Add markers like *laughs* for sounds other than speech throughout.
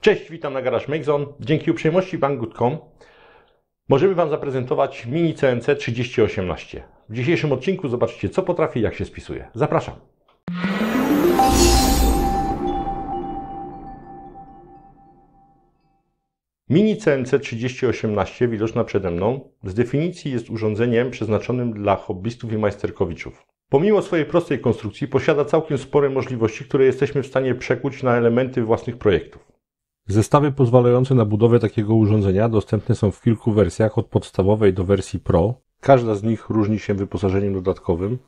Cześć, witam na garaż Makeson. Dzięki uprzejmości Banggood.com możemy Wam zaprezentować mini CNC 3018. W dzisiejszym odcinku zobaczycie, co potrafi i jak się spisuje. Zapraszam. Mini CNC 3018, widoczna przede mną, z definicji jest urządzeniem przeznaczonym dla hobbystów i majsterkowiczów. Pomimo swojej prostej konstrukcji posiada całkiem spore możliwości, które jesteśmy w stanie przekuć na elementy własnych projektów. Zestawy pozwalające na budowę takiego urządzenia dostępne są w kilku wersjach, od podstawowej do wersji Pro. Każda z nich różni się wyposażeniem dodatkowym.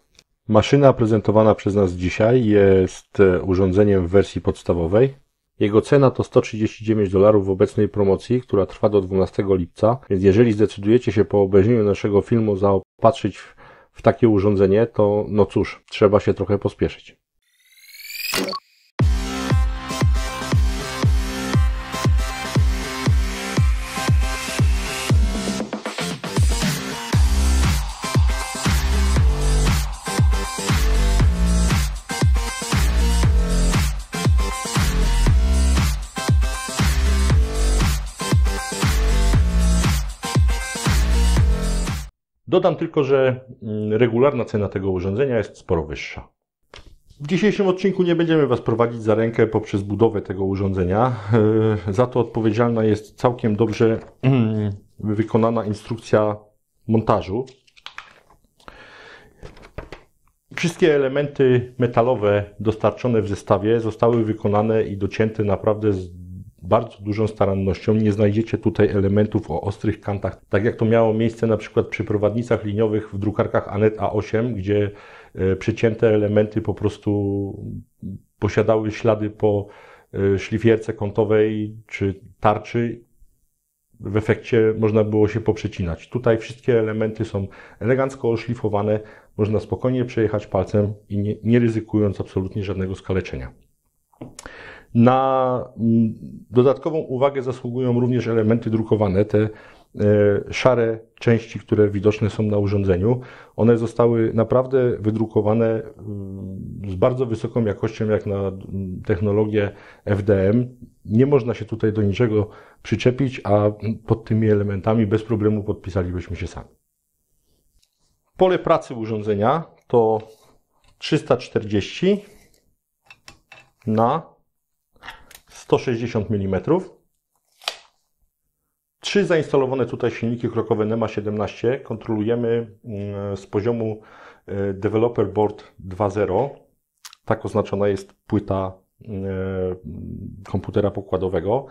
Maszyna prezentowana przez nas dzisiaj jest e, urządzeniem w wersji podstawowej. Jego cena to 139 dolarów w obecnej promocji, która trwa do 12 lipca, więc jeżeli zdecydujecie się po obejrzeniu naszego filmu zaopatrzyć w takie urządzenie, to no cóż, trzeba się trochę pospieszyć. Dodam tylko, że mm, regularna cena tego urządzenia jest sporo wyższa. W dzisiejszym odcinku nie będziemy Was prowadzić za rękę poprzez budowę tego urządzenia. E, za to odpowiedzialna jest całkiem dobrze mm, wykonana instrukcja montażu. Wszystkie elementy metalowe dostarczone w zestawie zostały wykonane i docięte naprawdę z bardzo dużą starannością. Nie znajdziecie tutaj elementów o ostrych kantach, tak jak to miało miejsce na przykład przy prowadnicach liniowych w drukarkach Anet A8, gdzie e, przycięte elementy po prostu posiadały ślady po e, szlifierce kątowej czy tarczy. W efekcie można było się poprzecinać. Tutaj wszystkie elementy są elegancko oszlifowane, można spokojnie przejechać palcem i nie, nie ryzykując absolutnie żadnego skaleczenia. Na mm, dodatkową uwagę zasługują również elementy drukowane, te e, szare części, które widoczne są na urządzeniu. One zostały naprawdę wydrukowane mm, z bardzo wysoką jakością, jak na mm, technologię FDM. Nie można się tutaj do niczego przyczepić, a pod tymi elementami bez problemu podpisalibyśmy się sami. Pole pracy urządzenia to 340 na 160 mm. Trzy zainstalowane tutaj silniki krokowe NEMA 17 kontrolujemy mm, z poziomu e, Developer Board 2.0. Tak oznaczona jest płyta e, komputera pokładowego.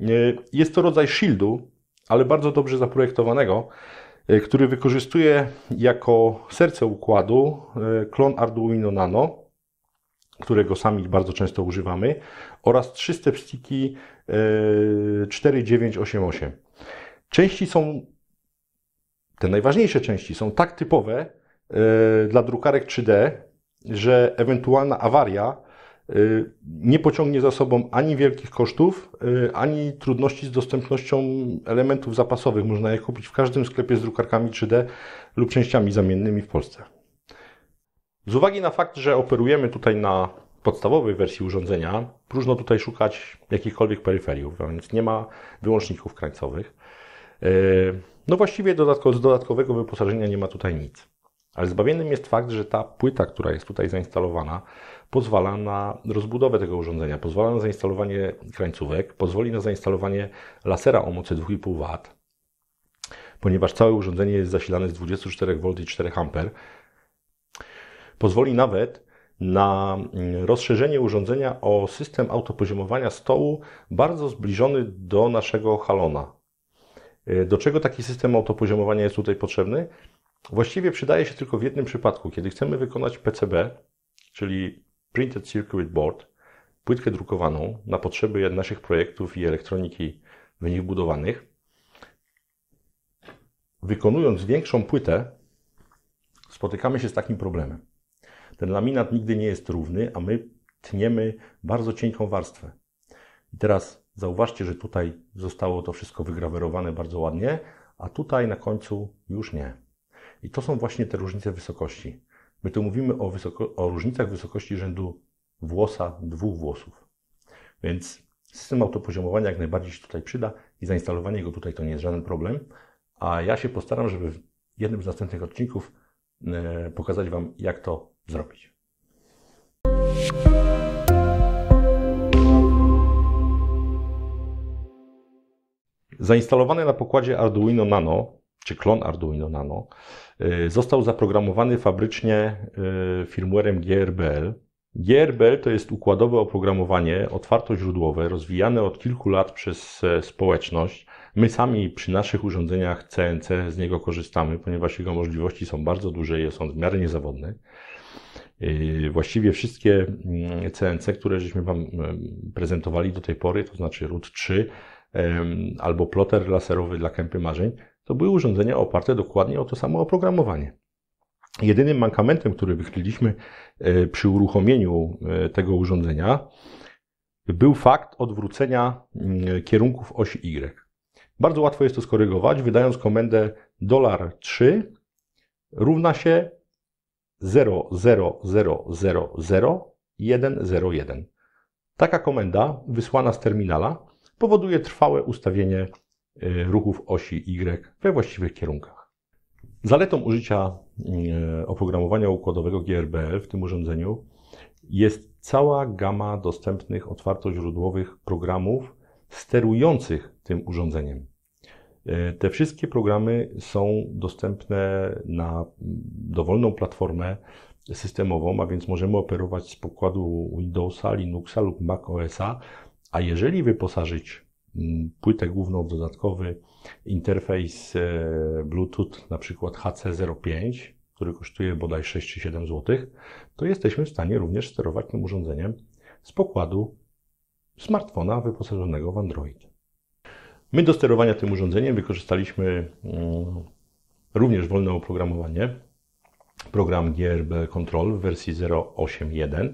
E, jest to rodzaj shieldu, ale bardzo dobrze zaprojektowanego, który wykorzystuje jako serce układu klon Arduino Nano, którego sami bardzo często używamy, oraz trzy stepstiki 4988. Części są, te najważniejsze części są tak typowe e, dla drukarek 3D, że ewentualna awaria e, nie pociągnie za sobą ani wielkich kosztów, e, ani trudności z dostępnością elementów zapasowych. Można je kupić w każdym sklepie z drukarkami 3D lub częściami zamiennymi w Polsce. Z uwagi na fakt, że operujemy tutaj na podstawowej wersji urządzenia, próżno tutaj szukać jakichkolwiek peryferiów, więc nie ma wyłączników krańcowych. E, no właściwie z dodatkowego wyposażenia nie ma tutaj nic. Ale zbawiennym jest fakt, że ta płyta, która jest tutaj zainstalowana, pozwala na rozbudowę tego urządzenia, pozwala na zainstalowanie krańcówek, pozwoli na zainstalowanie lasera o mocy 2,5 W, ponieważ całe urządzenie jest zasilane z 24V i 4A, Pozwoli nawet na mm, rozszerzenie urządzenia o system autopoziomowania stołu bardzo zbliżony do naszego halona. E, do czego taki system autopoziomowania jest tutaj potrzebny? Właściwie przydaje się tylko w jednym przypadku, kiedy chcemy wykonać PCB, czyli Printed Circuit Board, płytkę drukowaną na potrzeby naszych projektów i elektroniki w nich budowanych. Wykonując większą płytę, spotykamy się z takim problemem. Ten laminat nigdy nie jest równy, a my tniemy bardzo cienką warstwę. I teraz zauważcie, że tutaj zostało to wszystko wygrawerowane bardzo ładnie, a tutaj na końcu już nie. I to są właśnie te różnice wysokości. My tu mówimy o, wysoko o różnicach wysokości rzędu włosa, dwóch włosów. Więc system autopoziomowania jak najbardziej się tutaj przyda i zainstalowanie go tutaj to nie jest żaden problem. A ja się postaram, żeby w jednym z następnych odcinków e, pokazać Wam, jak to zrobić. Zainstalowany na pokładzie Arduino Nano, czy klon Arduino Nano, y, został zaprogramowany fabrycznie y, firmwarem GRBL. GRBL to jest układowe oprogramowanie otwarto-źródłowe, rozwijane od kilku lat przez e, społeczność. My sami przy naszych urządzeniach CNC z niego korzystamy, ponieważ jego możliwości są bardzo duże i jest on w miarę niezawodny. Y, właściwie wszystkie CNC, mm, które żeśmy Wam prezentowali do tej pory, to znaczy RUT 3 albo ploter laserowy dla kępy marzeń, to były urządzenia oparte dokładnie o to samo oprogramowanie. Jedynym mankamentem, który wychyliliśmy e, przy uruchomieniu e, tego urządzenia, był fakt odwrócenia mm, kierunków osi Y. Bardzo łatwo jest to skorygować, wydając komendę $3 równa się 0000101. Taka komenda wysłana z terminala powoduje trwałe ustawienie y, ruchów osi Y we właściwych kierunkach. Zaletą użycia y, oprogramowania układowego GRBL w tym urządzeniu jest cała gama dostępnych otwartoźródłowych programów sterujących tym urządzeniem. E, te wszystkie programy są dostępne na mm, dowolną platformę systemową, a więc możemy operować z pokładu Windowsa, Linuxa lub Mac OSa. A jeżeli wyposażyć mm, płytę główną w dodatkowy interfejs e, Bluetooth, na przykład HC05, który kosztuje bodaj 6 czy 7 zł, to jesteśmy w stanie również sterować tym urządzeniem z pokładu smartfona wyposażonego w Android. My do sterowania tym urządzeniem wykorzystaliśmy mm, również wolne oprogramowanie, program GRB Control w wersji 0.8.1.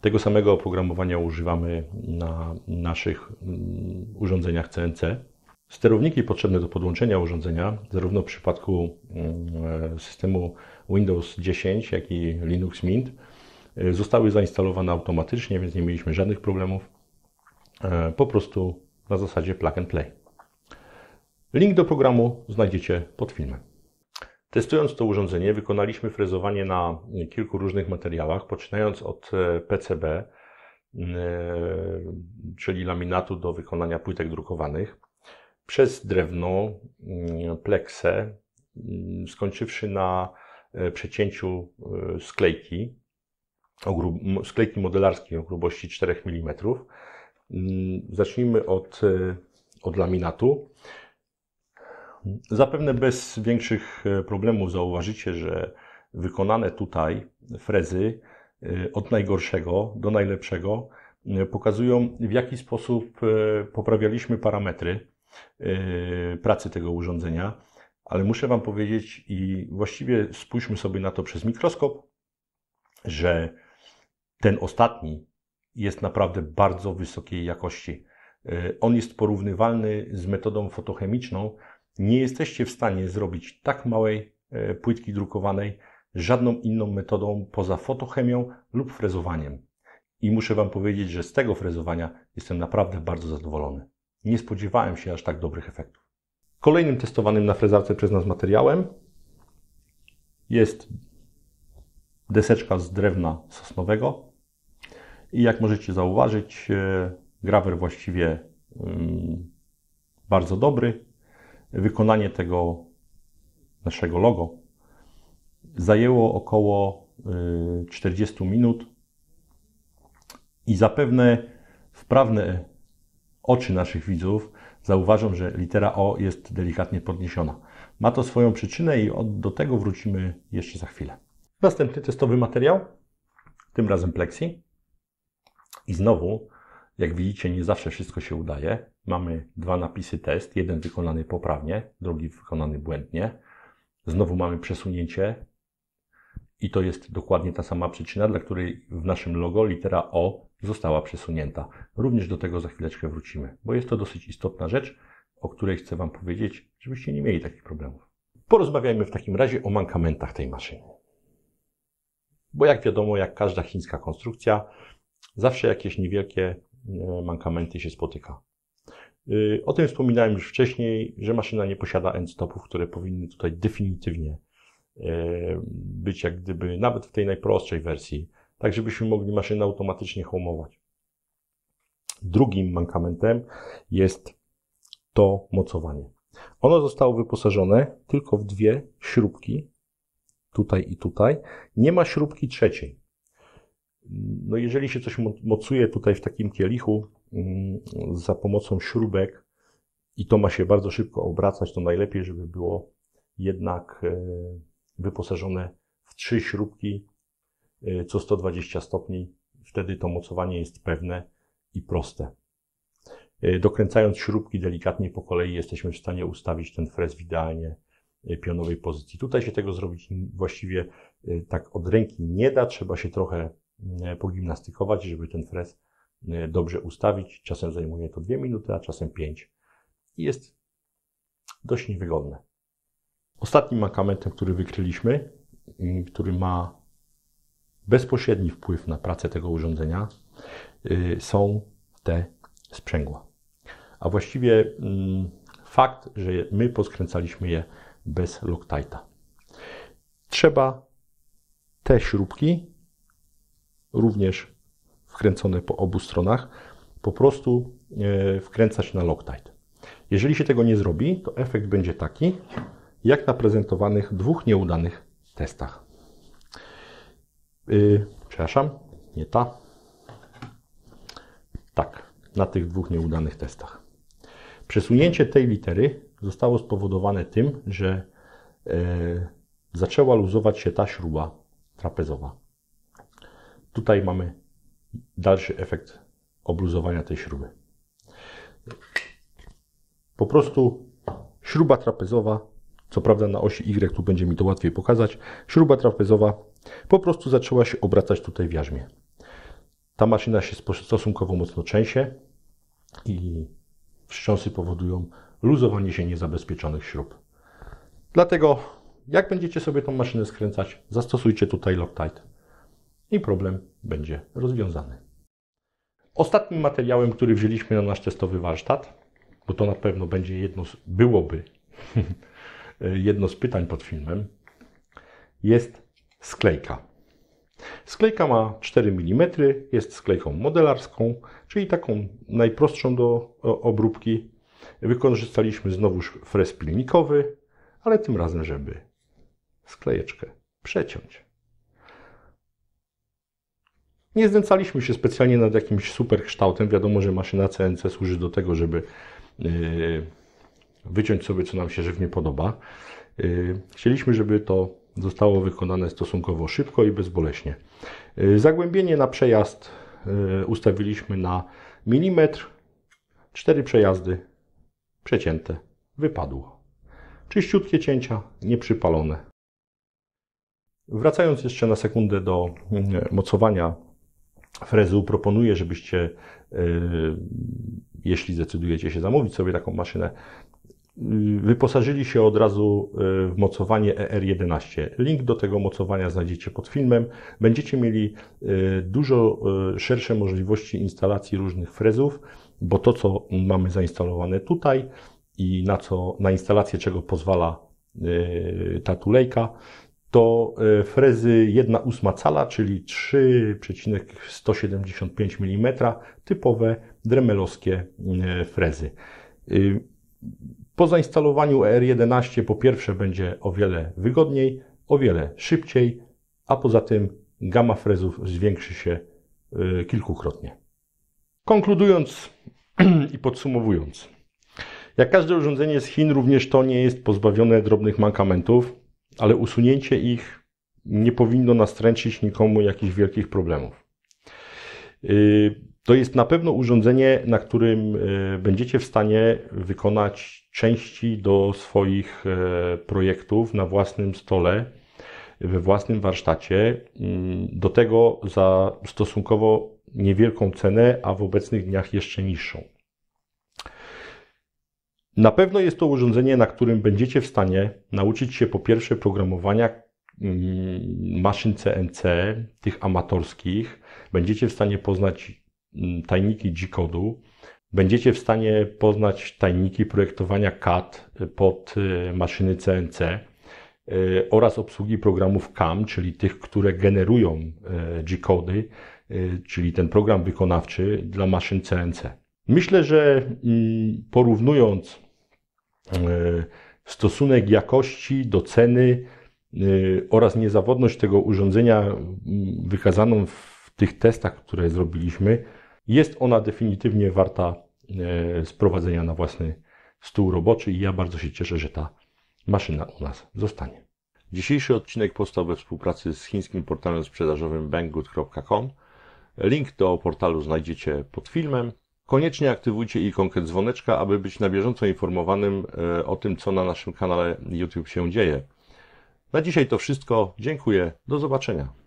Tego samego oprogramowania używamy na naszych mm, urządzeniach CNC. Sterowniki potrzebne do podłączenia urządzenia, zarówno w przypadku mm, systemu Windows 10, jak i Linux Mint, e, zostały zainstalowane automatycznie, więc nie mieliśmy żadnych problemów. E, po prostu na zasadzie plug and play. Link do programu znajdziecie pod filmem. Testując to urządzenie, wykonaliśmy frezowanie na kilku różnych materiałach, poczynając od e, PCB, e, czyli laminatu do wykonania płytek drukowanych, przez drewno, mm, pleksę, mm, skończywszy na e, przecięciu sklejki, sklejki modelarskiej o grubości 4 mm, Mm, zacznijmy od, e, od laminatu. Zapewne bez większych e, problemów zauważycie, że wykonane tutaj frezy e, od najgorszego do najlepszego pokazują, w jaki sposób poprawialiśmy parametry pracy tego urządzenia. Ale muszę Wam powiedzieć, i właściwie spójrzmy sobie na to przez mikroskop, że ten ostatni jest naprawdę bardzo wysokiej jakości. Y, on jest porównywalny z metodą fotochemiczną. Nie jesteście w stanie zrobić tak małej y, płytki drukowanej żadną inną metodą poza fotochemią lub frezowaniem. I muszę Wam powiedzieć, że z tego frezowania jestem naprawdę bardzo zadowolony. Nie spodziewałem się aż tak dobrych efektów. Kolejnym testowanym na frezarce przez nas materiałem jest deseczka z drewna sosnowego i jak możecie zauważyć, e, grawer właściwie mm, bardzo dobry. Wykonanie tego naszego logo zajęło około 40 e, minut i zapewne wprawne oczy naszych widzów zauważą, że litera O jest delikatnie podniesiona. Ma to swoją przyczynę i do tego wrócimy jeszcze za chwilę. Następny testowy materiał, tym razem Plexi. I znowu, jak widzicie, nie zawsze wszystko się udaje. Mamy dwa napisy test, jeden wykonany poprawnie, drugi wykonany błędnie. Znowu mamy przesunięcie i to jest dokładnie ta sama przyczyna, dla której w naszym logo litera O została przesunięta. Również do tego za chwileczkę wrócimy, bo jest to dosyć istotna rzecz, o której chcę Wam powiedzieć, żebyście nie mieli takich problemów. Porozmawiajmy w takim razie o mankamentach tej maszyny. Bo jak wiadomo, jak każda chińska konstrukcja, zawsze jakieś niewielkie e, mankamenty się spotyka. Y, o tym wspominałem już wcześniej, że maszyna nie posiada endstopów, które powinny tutaj definitywnie e, być jak gdyby nawet w tej najprostszej wersji, tak żebyśmy mogli maszynę automatycznie homować. Drugim mankamentem jest to mocowanie. Ono zostało wyposażone tylko w dwie śrubki, tutaj i tutaj. Nie ma śrubki trzeciej. No jeżeli się coś mocuje tutaj w takim kielichu mm, za pomocą śrubek i to ma się bardzo szybko obracać, to najlepiej, żeby było jednak e, wyposażone w trzy śrubki e, co 120 stopni. Wtedy to mocowanie jest pewne i proste. E, dokręcając śrubki delikatnie po kolei jesteśmy w stanie ustawić ten frez w idealnie pionowej pozycji. Tutaj się tego zrobić właściwie tak od ręki nie da, trzeba się trochę E, pogimnastykować, żeby ten frez e, dobrze ustawić. Czasem zajmuje to 2 minuty, a czasem 5. I jest dość niewygodne. Ostatnim akamentem, który wykryliśmy, który ma bezpośredni wpływ na pracę tego urządzenia, y, są te sprzęgła. A właściwie mm, fakt, że my poskręcaliśmy je bez Loctite'a. Trzeba te śrubki również wkręcone po obu stronach, po prostu e, wkręcać na Loctite. Jeżeli się tego nie zrobi, to efekt będzie taki, jak na prezentowanych dwóch nieudanych testach. Yy, przepraszam, nie ta. Tak, na tych dwóch nieudanych testach. Przesunięcie tej litery zostało spowodowane tym, że yy, zaczęła luzować się ta śruba trapezowa. Tutaj mamy dalszy efekt obluzowania tej śruby. Po prostu śruba trapezowa, co prawda na osi Y tu będzie mi to łatwiej pokazać, śruba trapezowa po prostu zaczęła się obracać tutaj w jarzmie. Ta maszyna się stosunkowo mocno trzęsie i wstrząsy powodują luzowanie się niezabezpieczonych śrub. Dlatego jak będziecie sobie tą maszynę skręcać, zastosujcie tutaj Loctite i problem będzie rozwiązany. Ostatnim materiałem, który wzięliśmy na nasz testowy warsztat, bo to na pewno będzie jedno z, byłoby *laughs* jedno z pytań pod filmem, jest sklejka. Sklejka ma 4 mm, jest sklejką modelarską, czyli taką najprostszą do obróbki. Wykorzystaliśmy znowuż frez pilnikowy, ale tym razem, żeby sklejeczkę przeciąć. Nie znęcaliśmy się specjalnie nad jakimś super kształtem. Wiadomo, że maszyna CNC służy do tego, żeby y, wyciąć sobie, co nam się żywnie podoba. Y, chcieliśmy, żeby to zostało wykonane stosunkowo szybko i bezboleśnie. Y, zagłębienie na przejazd ustawiliśmy na milimetr. Cztery przejazdy przecięte. Wypadło. Czyściutkie cięcia, nieprzypalone. Wracając jeszcze na sekundę do mocowania Frezu proponuje, żebyście, y, jeśli zdecydujecie się zamówić sobie taką maszynę, y, wyposażyli się od razu y, w mocowanie ER11. Link do tego mocowania znajdziecie pod filmem. Będziecie mieli dużo szersze możliwości instalacji różnych frezów, bo to, co mamy zainstalowane tutaj i na co na instalację czego pozwala ta tulejka, to e, frezy 1,8 cala, czyli 3,175 mm, typowe dremelowskie e, frezy. Y, po zainstalowaniu ER11 po pierwsze będzie o wiele wygodniej, o wiele szybciej, a poza tym gama frezów zwiększy się e, kilkukrotnie. Konkludując *clears throat* i podsumowując, jak każde urządzenie z Chin, również to nie jest pozbawione drobnych mankamentów ale usunięcie ich nie powinno nastręczyć nikomu jakichś wielkich problemów. Y, to jest na pewno urządzenie, na którym y, będziecie w stanie wykonać części do swoich e, projektów na własnym stole, we własnym warsztacie. Mm, do tego za stosunkowo niewielką cenę, a w obecnych dniach jeszcze niższą. Na pewno jest to urządzenie, na którym będziecie w stanie nauczyć się po pierwsze programowania mm, maszyn CNC, tych amatorskich. Będziecie w stanie poznać mm, tajniki g codu Będziecie w stanie poznać tajniki projektowania CAD pod y, maszyny CNC y, oraz obsługi programów CAM, czyli tych, które generują y, g cody czyli ten program wykonawczy dla maszyn CNC. Myślę, że mm, porównując E, stosunek jakości do ceny e, oraz niezawodność tego urządzenia wykazaną w tych testach, które zrobiliśmy, jest ona definitywnie warta e, sprowadzenia na własny stół roboczy i ja bardzo się cieszę, że ta maszyna u nas zostanie. Dzisiejszy odcinek powstał we współpracy z chińskim portalem sprzedażowym banggood.com. Link do portalu znajdziecie pod filmem. Koniecznie aktywujcie ikonkę dzwoneczka, aby być na bieżąco informowanym e, o tym, co na naszym kanale YouTube się dzieje. Na dzisiaj to wszystko. Dziękuję. Do zobaczenia.